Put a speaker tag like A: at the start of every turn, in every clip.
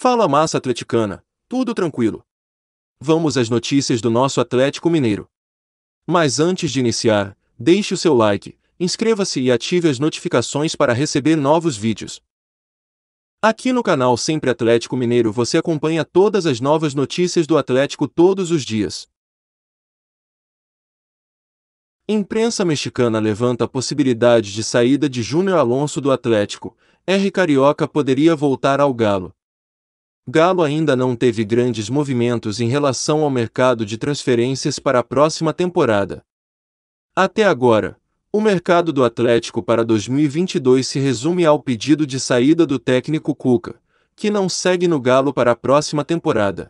A: Fala massa atleticana, tudo tranquilo. Vamos às notícias do nosso Atlético Mineiro. Mas antes de iniciar, deixe o seu like, inscreva-se e ative as notificações para receber novos vídeos. Aqui no canal Sempre Atlético Mineiro você acompanha todas as novas notícias do Atlético todos os dias. Imprensa mexicana levanta a possibilidade de saída de Júnior Alonso do Atlético. R. Carioca poderia voltar ao Galo. Galo ainda não teve grandes movimentos em relação ao mercado de transferências para a próxima temporada. Até agora, o mercado do Atlético para 2022 se resume ao pedido de saída do técnico Cuca, que não segue no Galo para a próxima temporada.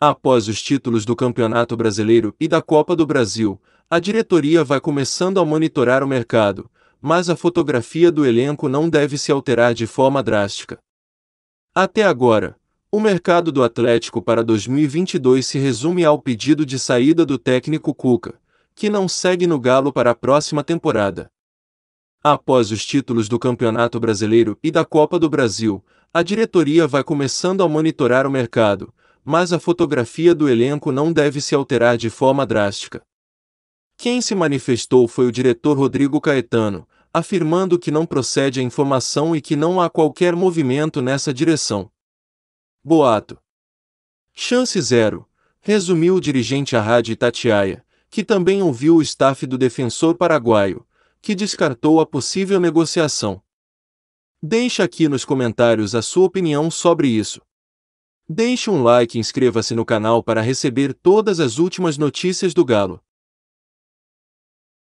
A: Após os títulos do Campeonato Brasileiro e da Copa do Brasil, a diretoria vai começando a monitorar o mercado, mas a fotografia do elenco não deve se alterar de forma drástica. Até agora, o mercado do Atlético para 2022 se resume ao pedido de saída do técnico Cuca, que não segue no Galo para a próxima temporada. Após os títulos do Campeonato Brasileiro e da Copa do Brasil, a diretoria vai começando a monitorar o mercado, mas a fotografia do elenco não deve se alterar de forma drástica. Quem se manifestou foi o diretor Rodrigo Caetano, afirmando que não procede a informação e que não há qualquer movimento nessa direção. Boato. Chance zero, resumiu o dirigente à Rádio Itatiaia, que também ouviu o staff do defensor paraguaio, que descartou a possível negociação. Deixe aqui nos comentários a sua opinião sobre isso. Deixe um like e inscreva-se no canal para receber todas as últimas notícias do Galo.